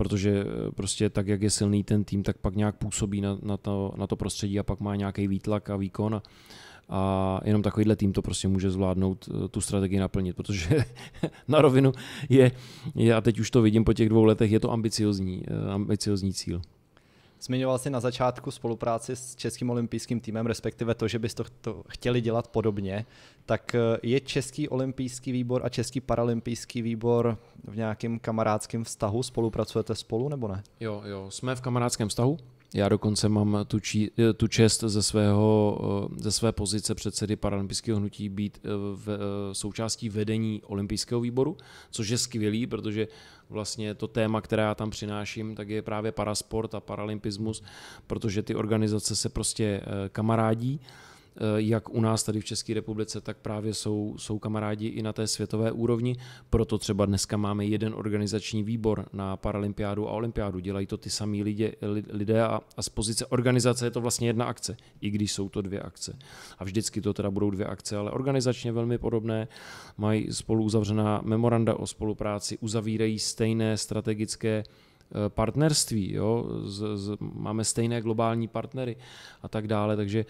protože eh, prostě tak, jak je silný ten tým, tak pak nějak působí na, na, to, na to prostředí a pak má nějaký výtlak a výkon. A, a jenom takovýhle tým to prostě může zvládnout eh, tu strategii naplnit, protože na rovinu je, je, a teď už to vidím po těch dvou letech, je to ambiciozní, eh, ambiciozní cíl. Zmiňoval jsi na začátku spolupráci s Českým olympijským týmem, respektive to, že byste to chtěli dělat podobně. Tak eh, je Český olympijský výbor a Český paralympijský výbor v nějakém kamarádském vztahu? Spolupracujete spolu nebo ne? Jo, jo, jsme v kamarádském vztahu. Já dokonce mám tu, či eh, tu čest ze, svého, eh, ze své pozice předsedy paralympijského hnutí být eh, v součástí vedení olympijského výboru, což je skvělý, protože vlastně to téma, které já tam přináším, tak je právě parasport a paralympismus, protože ty organizace se prostě kamarádí Eh, jak u nás tady v České republice, tak právě jsou, jsou kamarádi i na té světové úrovni. Proto třeba dneska máme jeden organizační výbor na Paralympiádu a Olympiádu. Dělají to ty samí lidé, lidé a, a z pozice organizace je to vlastně jedna akce, i když jsou to dvě akce. A vždycky to teda budou dvě akce, ale organizačně velmi podobné. Mají spolu uzavřená memoranda o spolupráci, uzavírají stejné strategické Eh, partnerství, jo? Z, z, máme stejné globální partnery a tak dále, takže,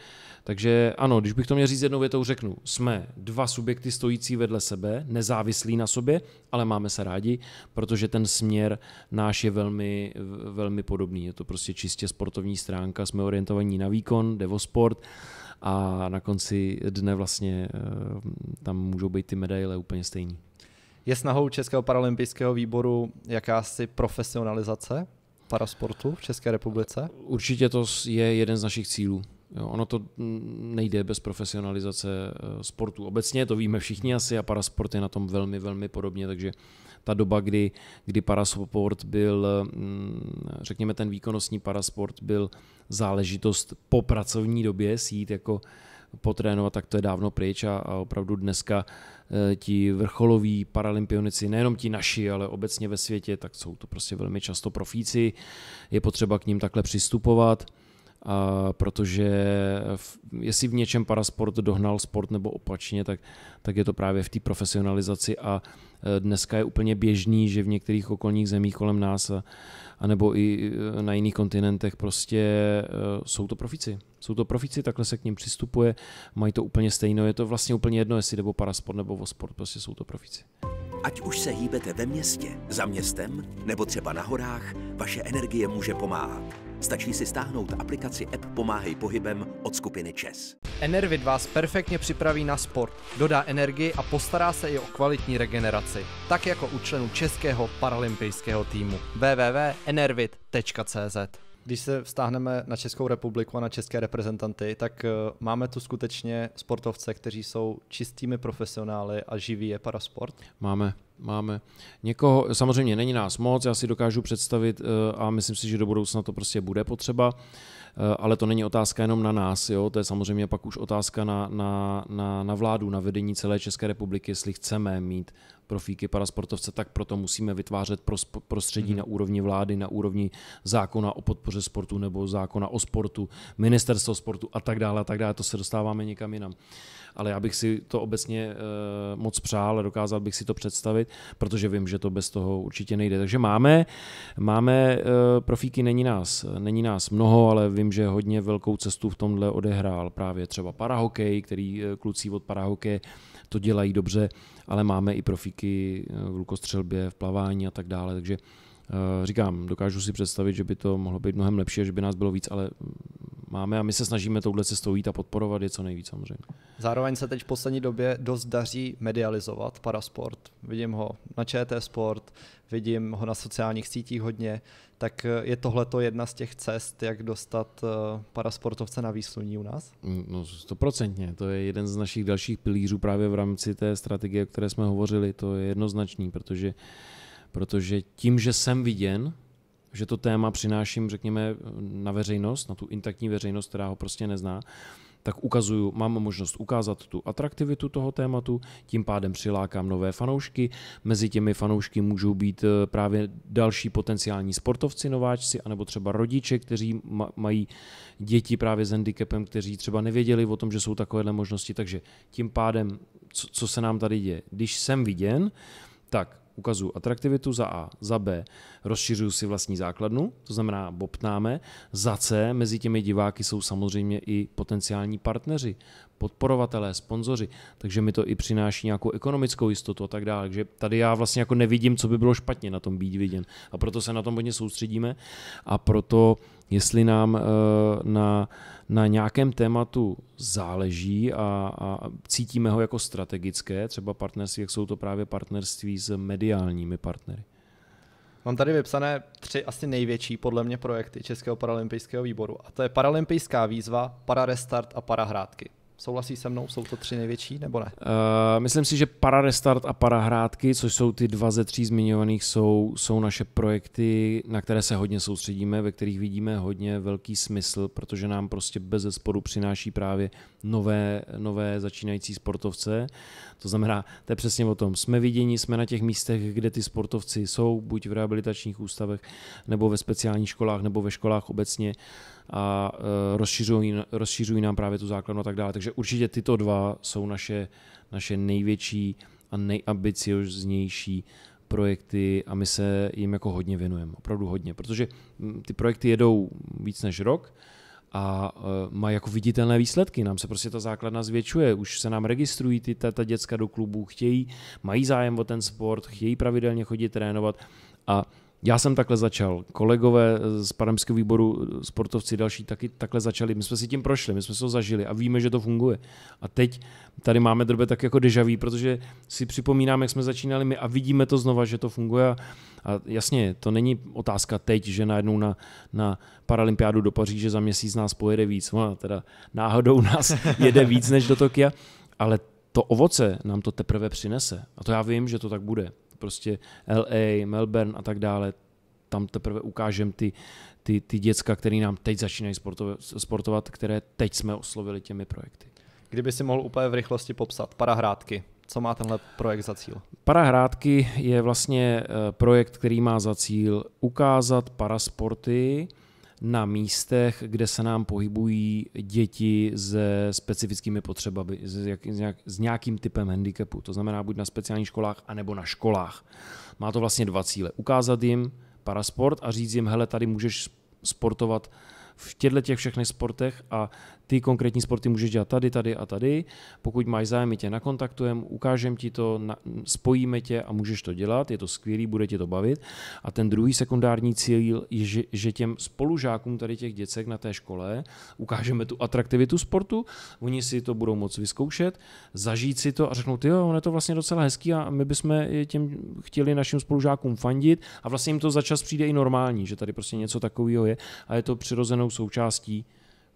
takže ano, když bych to měl říct jednou větou, řeknu, jsme dva subjekty stojící vedle sebe, nezávislí na sobě, ale máme se rádi, protože ten směr náš je velmi, velmi podobný, je to prostě čistě sportovní stránka, jsme orientovaní na výkon, devosport sport, a na konci dne vlastně eh, tam můžou být ty medaile úplně stejný. Je snahou Českého paralympijského výboru jakási profesionalizace parasportu v České republice? Určitě to je jeden z našich cílů. Jo, ono to mm, nejde bez profesionalizace eh, sportu. Obecně to víme všichni asi a parasport je na tom velmi, velmi podobně, takže ta doba, kdy, kdy parasport byl, mm, řekněme ten výkonnostní parasport byl záležitost po pracovní době, sít jako potrénovat, tak to je dávno pryč a, a opravdu dneska e, ti vrcholoví paralympionici, nejenom ti naši, ale obecně ve světě, tak jsou to prostě velmi často profíci, je potřeba k ním takhle přistupovat, a protože v, jestli v něčem parasport dohnal sport nebo opačně, tak, tak je to právě v té profesionalizaci a e, dneska je úplně běžný, že v některých okolních zemích kolem nás anebo i e, na jiných kontinentech, prostě e, jsou to profici. Jsou to profici, takhle se k ním přistupuje, mají to úplně stejno, je to vlastně úplně jedno, jestli nebo parasport nebo sport. prostě jsou to profici. Ať už se hýbete ve městě, za městem nebo třeba na horách, vaše energie může pomáhat. Stačí si stáhnout aplikaci app Pomáhej pohybem od skupiny ČES. Enervid vás perfektně připraví na sport, dodá energii a postará se i o kvalitní regeneraci, tak jako u členů českého paralympijského týmu. www.enervid.cz když se vztáhneme na Českou republiku a na české reprezentanty, tak eh, máme tu skutečně sportovce, kteří jsou čistými profesionály a živí je parasport? Máme, máme. Někoho, samozřejmě není nás moc, já si dokážu představit eh, a myslím si, že do budoucna to prostě bude potřeba. Eh, ale to není otázka jenom na nás, jo? to je samozřejmě pak už otázka na, na, na, na vládu, na vedení celé České republiky, jestli chceme mít profíky sportovce, tak proto musíme vytvářet prostředí mm-hmm. na úrovni vlády, na úrovni zákona o podpoře sportu nebo zákona o sportu, ministerstvo sportu a tak dále a tak dále, to se dostáváme někam jinam. Uh, ale já bych si to obecně eh, moc přál a dokázal bych si to představit, protože vím, že to bez toho určitě nejde. Takže máme, máme eh, profíky, není nás, není nás mnoho, ale vím, že hodně velkou cestu v tomhle odehrál právě třeba parahokej, který eh, kluci od parahokeje to dělají dobře, ale máme i profíky v lukostřelbě, v plavání a tak dále, takže Říkám, dokážu si představit, že by to mohlo být mnohem lepší, že by nás bylo víc, ale máme a my se snažíme touhle cestou jít a podporovat je co nejvíc samozřejmě. Zároveň se teď v poslední době dost daří medializovat parasport. Vidím ho na ČT Sport, vidím ho na sociálních sítích hodně, tak eh, je tohle to jedna z těch cest, jak dostat eh, parasportovce na výsluní u nás? Mm, no stoprocentně, to je jeden z našich dalších pilířů právě v rámci té strategie, o které jsme hovořili, to je jednoznačný, protože, protože tím, že jsem viděn, že to téma přináším, řekněme, na veřejnost, na tu intaktní veřejnost, která ho prostě nezná, tak ukazuju, mám možnost ukázat tu atraktivitu toho tématu, tím pádem přilákám nové fanoušky, mezi těmi fanoušky můžou být eh, právě další potenciální sportovci, nováčci, anebo třeba rodiče, kteří mají děti právě s handicapem, kteří třeba nevěděli o tom, že jsou takovéhle možnosti, takže tím pádem, co, co se nám tady děje, když jsem viděn, tak ukazuju atraktivitu za A, za B, rozšiřuju si vlastní základnu, to znamená bobtnáme, za C, mezi těmi diváky jsou samozřejmě i potenciální partneři, podporovatelé, sponzoři, takže mi to i přináší nějakou ekonomickou jistotu a tak dále. Takže tady já vlastně jako nevidím, co by bylo špatně na tom být viděn. A proto se na tom hodně soustředíme a proto jestli nám eh, na, na nějakém tématu záleží a, a cítíme ho jako strategické, třeba partnerství, jak jsou to právě partnerství s mediálními partnery. Mám tady vypsané tři asi největší podle mě projekty Českého paralympijského výboru a to je paralympijská výzva, pararestart a parahrádky. Souhlasí se mnou, jsou to tři největší, nebo ne? Uh, myslím si, že para restart a para hrátky, což jsou ty dva ze tří zmiňovaných, jsou, jsou naše projekty, na které se hodně soustředíme, ve kterých vidíme hodně velký smysl, protože nám prostě bez zesporu přináší právě nové, nové začínající sportovce. To znamená, to je přesně o tom. Jsme viděni, jsme na těch místech, kde ty sportovci jsou, buď v rehabilitačních ústavech, nebo ve speciálních školách, nebo ve školách obecně a e, rozšiřují, rozšiřují nám právě tu základnu a tak dále. Takže určitě tyto dva jsou naše, naše největší a nejambicioznější projekty a my se jim jako hodně věnujeme, opravdu hodně, protože ty projekty jedou víc než rok, a eh, mají jako viditelné výsledky. Nám se prostě ta základna zvětšuje, už se nám registrují ty ta, ta děcka do klubů, chtějí, mají zájem o ten sport, chtějí pravidelně chodit trénovat a já jsem takhle začal. Kolegové z Paramského výboru, sportovci další, taky takhle začali. My jsme si tím prošli, my jsme se to zažili a víme, že to funguje. A teď tady máme drbe tak jako dejaví, protože si připomínáme, jak jsme začínali my a vidíme to znova, že to funguje. A, a jasně, to není otázka teď, že najednou na, na Paralympiádu do Paříže za měsíc nás pojede víc. No, teda náhodou nás jede víc než do Tokia, ale to ovoce nám to teprve přinese. A to já vím, že to tak bude prostě LA, Melbourne a tak dále, tam teprve ukážeme ty, ty, ty děcka, které nám teď začínají sportovat, sportovat, které teď jsme oslovili těmi projekty. Kdyby si mohl úplně v rychlosti popsat parahrádky, co má tenhle projekt za cíl? Parahrádky je vlastně eh, projekt, který má za cíl ukázat parasporty, na místech, kde se nám pohybují děti se specifickými potřebami, s nějakým typem handicapu. To znamená buď na speciálních školách, anebo na školách. Má to vlastně dva cíle. Ukázat jim parasport a říct jim, hele, tady můžeš sportovat v těchto těch všechny sportech a ty konkrétní sporty můžeš dělat tady, tady a tady. Pokud máš zájem, my tě nakontaktujeme, ukážeme ti to, spojíme tě a můžeš to dělat, je to skvělý, bude tě to bavit. A ten druhý sekundární cíl je, že, těm spolužákům tady těch děcek na té škole ukážeme tu atraktivitu sportu, oni si to budou moc vyzkoušet, zažít si to a řeknou, jo, on je to vlastně docela hezký a my bychom těm chtěli našim spolužákům fandit a vlastně jim to za čas přijde i normální, že tady prostě něco takového je a je to přirozenou součástí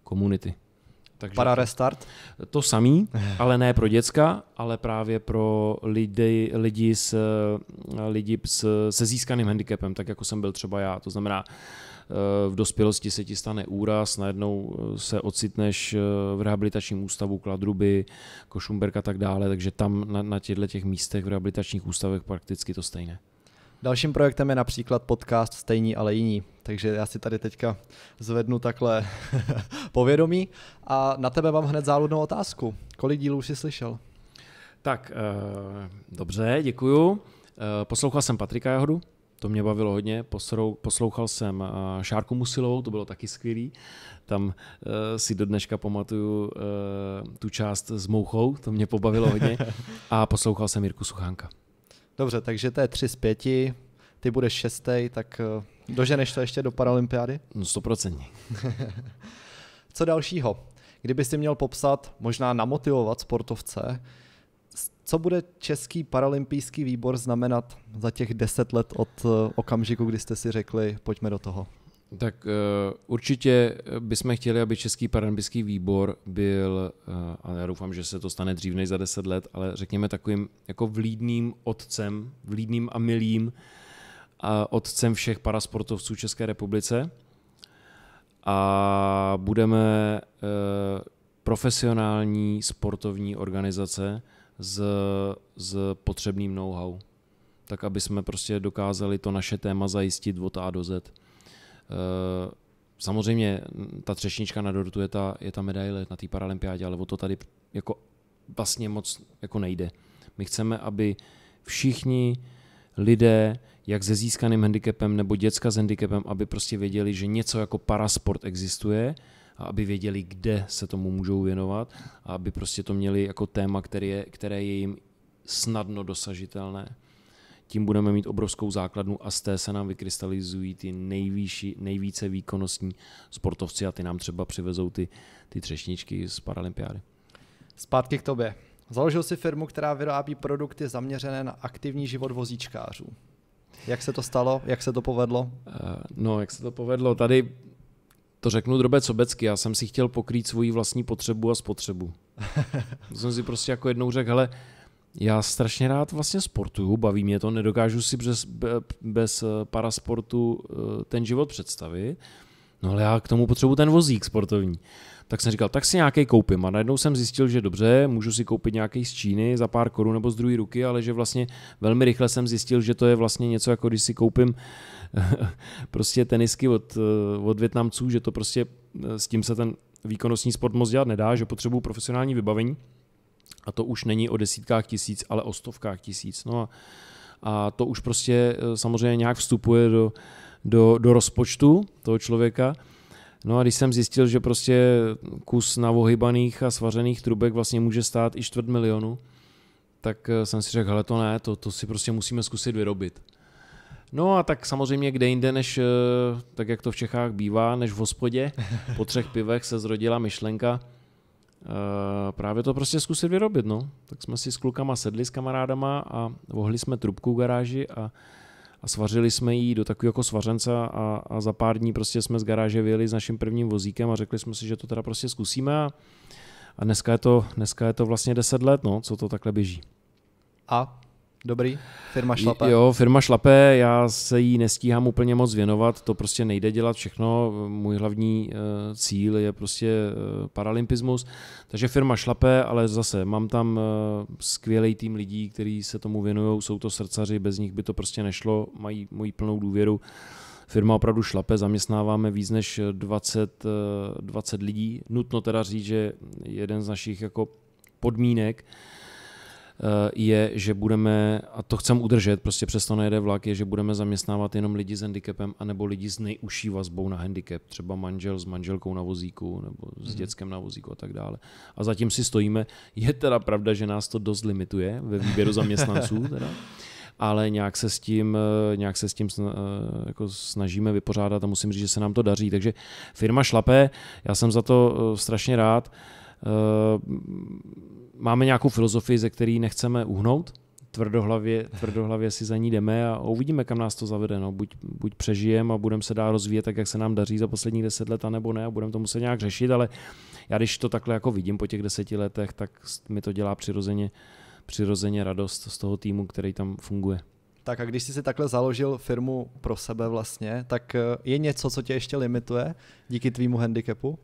komunity. Takže Para restart? To samý, eh. ale ne pro děcka, ale právě pro lidi, lidi, s, lidi s, se získaným handicapem, tak jako jsem byl třeba já. To znamená, eh, v dospělosti se ti stane úraz, najednou eh, se ocitneš v rehabilitačním ústavu Kladruby, Košumberka a tak dále, takže tam na, na těchto těch místech v rehabilitačních ústavech prakticky to stejné. Dalším projektem je například podcast Stejní, ale jiní. Takže já si tady teďka zvednu takhle povědomí a na tebe mám hned záludnou otázku. Kolik dílů jsi slyšel? Tak, eh, dobře, děkuju. Eh, poslouchal jsem Patrika Jahodu, to mě bavilo hodně. Posrou, poslouchal jsem eh, Šárku Musilovou, to bylo taky skvělý. Tam eh, si do dneška pamatuju eh, tu část s Mouchou, to mě pobavilo hodně. A poslouchal jsem Jirku Suchánka. Dobře, takže to je 3 z 5, ty budeš šestý, tak eh, doženeš to ještě do paralympiády? No 100%. Co dalšího? Kdyby si měl popsat, možná namotivovat sportovce, co bude Český paralympijský výbor znamenat za těch deset let od eh, okamžiku, kdy jste si řekli, pojďme do toho? Tak uh, určitě bychom chtěli, aby Český paralympický výbor byl, uh, a já doufám, že se to stane dřív než za deset let, ale řekněme takovým jako vlídným otcem, vlídným a milým uh, otcem všech parasportovců České republice. A budeme uh, profesionální sportovní organizace s, s potřebným know-how, tak aby jsme prostě dokázali to naše téma zajistit od A do Z. Eh, samozřejmě ta třešnička na dortu je ta, je ta medaile na té paralympiádě, ale o to tady jako vlastně moc jako nejde. My chceme, aby všichni lidé, jak se získaným handicapem nebo děcka s handicapem, aby prostě věděli, že něco jako parasport existuje a aby věděli, kde se tomu můžou věnovat a aby prostě to měli jako téma, které je, které je jim snadno dosažitelné tím budeme mít obrovskou základnu a z té se nám vykrystalizují ty nejvýši, nejvíce výkonnostní sportovci a ty nám třeba přivezou ty, ty třešničky z paralympiády. Zpátky k tobě. Založil si firmu, která vyrábí produkty zaměřené na aktivní život vozíčkářů. Jak se to stalo? Jak se to povedlo? Eh, no, jak se to povedlo? Tady to řeknu drobec sobecky. já jsem si chtěl pokrýt svoji vlastní potřebu a spotřebu. jsem si prostě jako jednou řekl, hele, já strašně rád vlastně sportuju, baví mě to, nedokážu si bez, bez eh, parasportu eh, ten život představit, no ale já k tomu potřebuji ten vozík sportovní. Tak jsem říkal, tak si nějaký koupím a najednou jsem zjistil, že dobře, můžu si koupit nějaký z Číny za pár korun nebo z druhé ruky, ale že vlastně velmi rychle jsem zjistil, že to je vlastně něco jako když si koupím prostě tenisky od, eh, od Větnamců, že to prostě s tím se ten výkonnostní sport moc dělat nedá, že potřebuju profesionální vybavení. A to už není o desítkách tisíc, ale o stovkách tisíc. No a, a to už prostě e, samozřejmě nějak vstupuje do, do, do rozpočtu toho člověka. No a když jsem zjistil, že prostě kus navohybaných a svařených trubek vlastně může stát i čtvrt milionu, tak e, jsem si řekl, hele to ne, to, to si prostě musíme zkusit vyrobit. No a tak samozřejmě kde jinde, než e, tak jak to v Čechách bývá, než v hospodě, po třech pivech se zrodila myšlenka, Eh, právě to prostě zkusit vyrobit, no. Tak jsme si s klukama sedli, s kamarádama a vohli jsme trubku v garáži a, a svařili jsme ji do takového jako svařence a, a za pár dní prostě jsme z garáže vyjeli s naším prvním vozíkem a řekli jsme si, že to teda prostě zkusíme a, a dneska, je to, dneska je to vlastně 10 let, no, co to takhle běží. A Dobrý, firma šlape. Jo, firma šlape, já se jí nestíhám úplně moc věnovat, to prostě nejde dělat všechno, můj hlavní eh, cíl je prostě eh, paralympismus, takže firma šlape, ale zase mám tam eh, skvělý tým lidí, kteří se tomu věnují, jsou to srdcaři, bez nich by to prostě nešlo, mají moji plnou důvěru. Firma opravdu šlape, zaměstnáváme víc než 20, 20 lidí. Nutno teda říct, že jeden z našich jako podmínek Eh, je, že budeme, a to chcem udržet, prostě přesto nejde vlak, je, že budeme zaměstnávat jenom lidi s handicapem, anebo lidi s nejužší vazbou na handicap, třeba manžel s manželkou na vozíku, nebo s mhm. dětskem na vozíku a tak dále. A zatím si stojíme. Je teda pravda, že nás to dost limituje ve výběru zaměstnanců, teda ale nějak se s tím, eh, nějak se s tím eh, jako snažíme vypořádat a musím říct, že se nám to daří. Takže firma šlapé, já jsem za to strašně rád máme nějakou filozofii, ze které nechceme uhnout, tvrdohlavě, tvrdohlavě si za ní jdeme a uvidíme, kam nás to zavede. No. Buď, buď přežijeme a budeme se dál rozvíjet tak, jak se nám daří za posledních deset let, anebo ne a budeme to muset nějak řešit, ale já když to takhle jako vidím po těch deseti letech, tak mi to dělá přirozeně, přirozeně radost z toho týmu, který tam funguje. Tak a když jsi si takhle založil firmu pro sebe vlastně, tak eh, je něco, co tě ještě limituje díky tvýmu handicapu?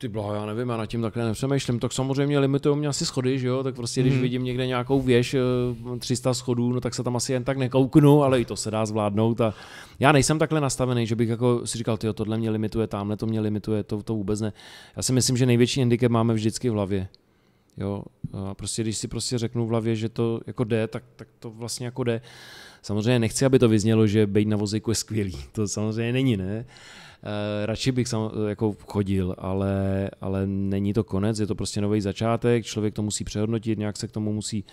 ty blaho, já nevím, já nad tím takhle nepřemýšlím, tak samozřejmě limitují mě asi schody, že jo, tak prostě když hmm. vidím někde nějakou věž 300 eh, schodů, no tak se tam asi jen tak nekouknu, ale i to se dá zvládnout a já nejsem takhle nastavený, že bych jako si říkal, tyjo, tohle mě limituje, tamhle to mě limituje, to, to vůbec ne. Já si myslím, že největší handicap máme vždycky v hlavě. Jo, a prostě když si prostě řeknu v hlavě, že to jako jde, tak, tak to vlastně jako jde. Samozřejmě nechci, aby to vyznělo, že být na vozíku je skvělý. To samozřejmě není, ne? Eh, radši bych sam, eh, jako chodil, ale, ale není to konec, je to prostě nový začátek, člověk to musí přehodnotit, nějak se k tomu musí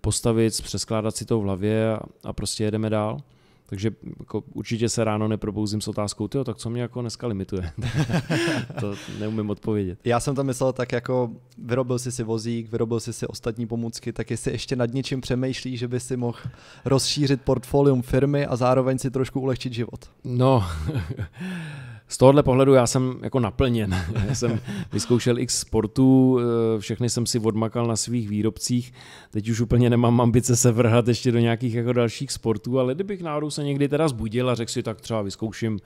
postavit, přeskládat si to v hlavě a, a prostě jedeme dál. Takže jako, určitě se ráno neprobouzím s otázkou, tyjo, tak co mě jako dneska limituje? to neumím odpovědět. Já jsem tam myslel tak jako, vyrobil jsi si vozík, vyrobil jsi si ostatní pomůcky, tak jestli ještě nad něčím přemýšlí, že by si mohl rozšířit portfolium firmy a zároveň si trošku ulehčit život. No, z tohohle pohledu já jsem jako naplněn. Já jsem vyzkoušel x sportů, eh, všechny jsem si odmakal na svých výrobcích. Teď už úplně nemám ambice se vrhat ještě do nějakých jako dalších sportů, ale kdybych náhodou se někdy teda zbudil a řekl si, tak třeba vyzkouším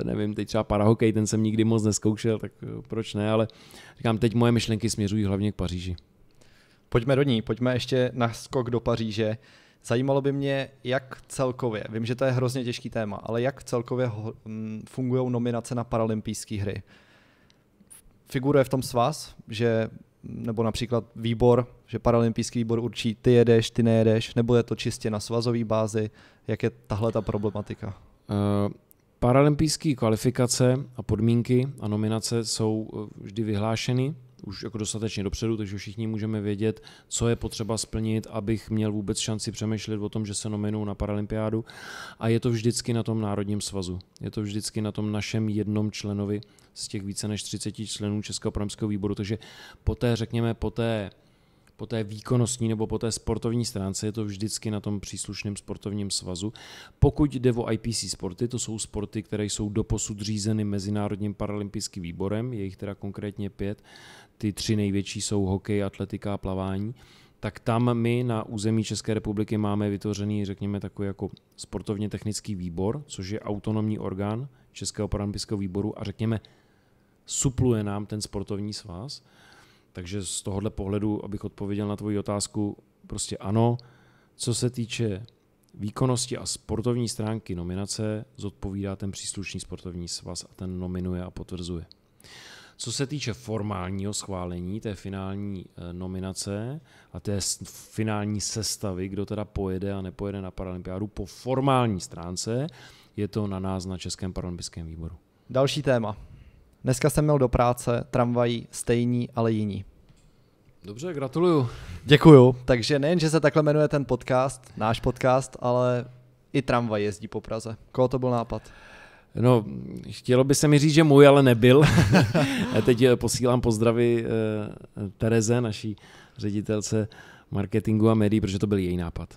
eh, nevím, teď třeba parahokej, ten jsem nikdy moc neskoušel, tak eh, proč ne, ale říkám, teď moje myšlenky směřují hlavně k Paříži. Pojďme do ní, pojďme ještě na skok do Paříže. Zajímalo by mě, jak celkově, vím, že to je hrozně těžký téma, ale jak celkově mm, fungují nominace na paralympijské hry. Figuruje v tom svaz, že nebo například výbor, že paralympijský výbor určí, ty jedeš, ty nejedeš, nebo je to čistě na svazové bázi, jak je tahle ta problematika? Uh, paralympijské kvalifikace a podmínky a nominace jsou eh, vždy vyhlášeny už jako dostatečně dopředu, takže všichni můžeme vědět, co je potřeba splnit, abych měl vůbec šanci přemýšlet o tom, že se nominu na Paralympiádu. A je to vždycky na tom Národním svazu. Je to vždycky na tom našem jednom členovi z těch více než 30 členů Českého paralympského výboru. Takže poté, řekněme, poté po té výkonnostní nebo po té sportovní stránce je to vždycky na tom příslušném sportovním svazu. Pokud jde o IPC sporty, to jsou sporty, které jsou doposud řízeny Mezinárodním paralympijským výborem, je jich teda konkrétně pět, ty tři největší jsou hokej, atletika a plavání, tak tam my na území České republiky máme vytvořený, řekněme, takový jako sportovně technický výbor, což je autonomní orgán Českého paralympijského výboru a řekněme, supluje nám ten sportovní svaz. Takže z tohohle pohledu, abych odpověděl na tvoji otázku, prostě ano. Co se týče výkonnosti a sportovní stránky nominace, zodpovídá ten příslušný sportovní svaz a ten nominuje a potvrzuje. Co se týče formálního schválení té finální eh, nominace a té finální sestavy, kdo teda pojede a nepojede na paralympiádu, po formální stránce je to na nás na Českém paralympijském výboru. Další téma. Dneska jsem měl do práce tramvají stejní, ale jiní. Dobře, gratuluju. Děkuju. Takže nejen, že se takhle jmenuje ten podcast, náš podcast, ale i tramvaj jezdí po Praze. Koho to byl nápad? No, chtělo by se mi říct, že můj, ale nebyl. Teď eh, posílám pozdravy eh, Tereze, naší ředitelce marketingu a médií, protože to byl její nápad.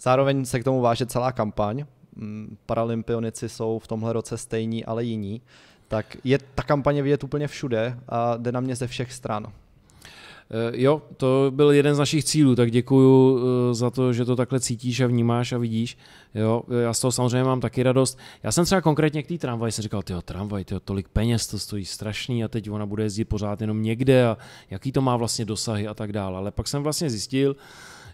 Zároveň se k tomu váže celá kampaň. Mm, Paralympionici jsou v tomhle roce stejní, ale jiní tak je ta kampaně vidět úplně všude a jde na mě ze všech stran. Eh, jo, to byl jeden z našich cílů, tak děkuju eh, za to, že to takhle cítíš a vnímáš a vidíš. Jo, eh, já z toho samozřejmě mám taky radost. Já jsem třeba konkrétně k té tramvaji jsem říkal, tyjo, tramvaj, tyjo, tolik peněz, to stojí strašný a teď ona bude jezdit pořád jenom někde a jaký to má vlastně dosahy a tak dále. Ale pak jsem vlastně zjistil,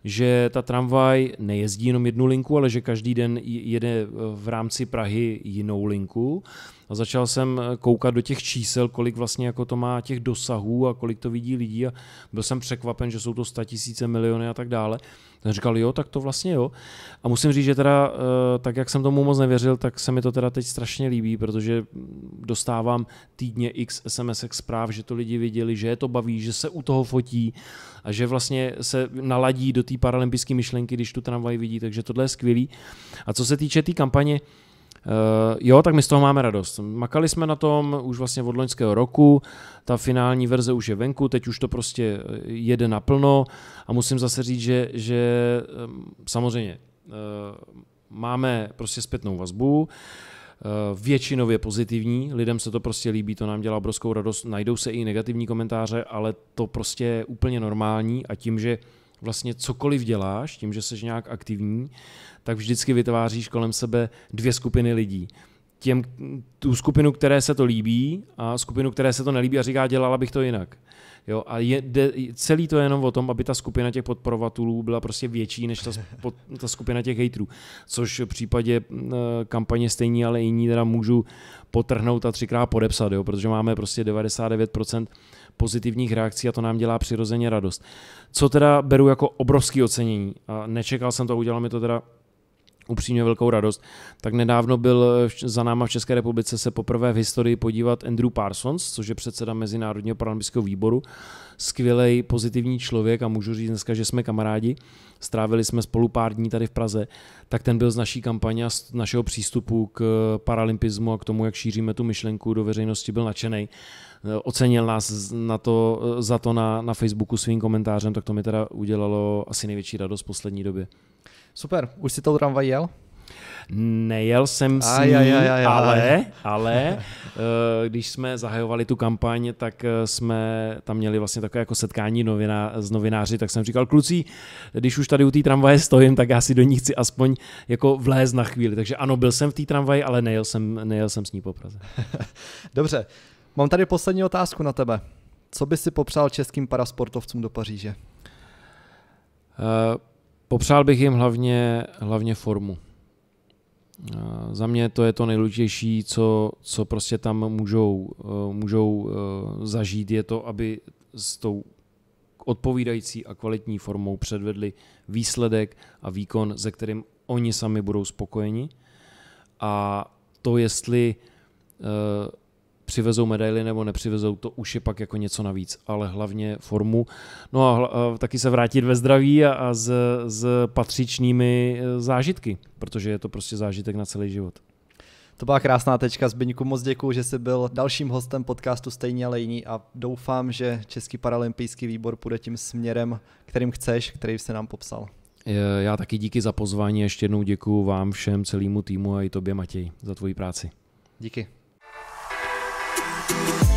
že ta tramvaj nejezdí jenom jednu linku, ale že každý den jede v rámci Prahy jinou linku a začal jsem eh, koukat do těch čísel, kolik vlastně jako to má těch dosahů a kolik to vidí lidí a byl jsem překvapen, že jsou to tisíce miliony a tak dále. Ten říkal, jo, tak to vlastně jo. A musím říct, že teda, eh, tak jak jsem tomu moc nevěřil, tak se mi to teda teď strašně líbí, protože dostávám týdně x SMS zpráv, že to lidi viděli, že je to baví, že se u toho fotí a že vlastně se naladí do té paralympické myšlenky, když tu tramvaj vidí, takže tohle je skvělý. A co se týče té tý kampaně, Eh, jo, tak my z toho máme radost. Makali jsme na tom už vlastně od loňského roku, ta finální verze už je venku, teď už to prostě eh, jede naplno a musím zase říct, že, že eh, samozřejmě máme prostě zpětnou vazbu, většinově pozitivní, lidem se to prostě líbí, to nám dělá obrovskou radost, najdou se i negativní komentáře, ale to prostě je úplně normální a tím, že vlastně cokoliv děláš, tím, že jsi nějak aktivní, tak vždycky vytváříš kolem sebe dvě skupiny lidí těm, tu skupinu, které se to líbí a skupinu, které se to nelíbí a říká, dělala bych to jinak. Jo, a je, de, celý to je jenom o tom, aby ta skupina těch podporovatelů byla prostě větší než ta, pod, ta skupina těch hejtrů. Což v případě e, kampaně stejní, ale jiní teda můžu potrhnout a třikrát podepsat, jo, protože máme prostě 99% pozitivních reakcí a to nám dělá přirozeně radost. Co teda beru jako obrovský ocenění a nečekal jsem to, udělal mi to teda upřímně velkou radost, tak nedávno byl za náma v České republice se poprvé v historii podívat Andrew Parsons, což je předseda Mezinárodního paralympického výboru, skvělej pozitivní člověk a můžu říct dneska, že jsme kamarádi, strávili jsme spolu pár dní tady v Praze, tak ten byl z naší kampaně a z našeho přístupu k paralympismu a k tomu, jak šíříme tu myšlenku do veřejnosti, byl nadšený. Ocenil nás na to, za to na, na Facebooku svým komentářem, tak to mi teda udělalo asi největší radost v poslední době. Super, už si tou tramvají jel? Nejel jsem s ní, aj, aj, aj, ale, ale eh, když jsme zahajovali tu kampaň, tak eh, jsme tam měli vlastně takové jako setkání novina, s novináři, tak jsem říkal, kluci, když už tady u té tramvaje stojím, tak já si do ní chci aspoň jako vlézt na chvíli. Takže ano, byl jsem v té tramvaji, ale nejel jsem, nejel jsem s ní po Praze. Dobře, mám tady poslední otázku na tebe. Co by si popřál českým parasportovcům do Paříže? Uh, Popřál bych jim hlavně, hlavně formu. Za mě to je to nejdůležitější, co, co prostě tam můžou, eh, můžou eh, zažít, je to, aby s tou odpovídající a kvalitní formou předvedli výsledek a výkon, ze kterým oni sami budou spokojeni. A to, jestli eh, přivezou medaily nebo nepřivezou, to už je pak jako něco navíc, ale hlavně formu. No a, a taky se vrátit ve zdraví a, a s, s patřičnými eh, zážitky, protože je to prostě zážitek na celý život. To byla krásná tečka. Zbyňku moc děkuji, že jsi byl dalším hostem podcastu Stejně ale jiní a doufám, že Český paralympijský výbor půjde tím směrem, kterým chceš, který jsi nám popsal. Já taky díky za pozvání, ještě jednou děkuji vám všem, celému týmu a i tobě Matěj za tvoji práci. Díky. Bye.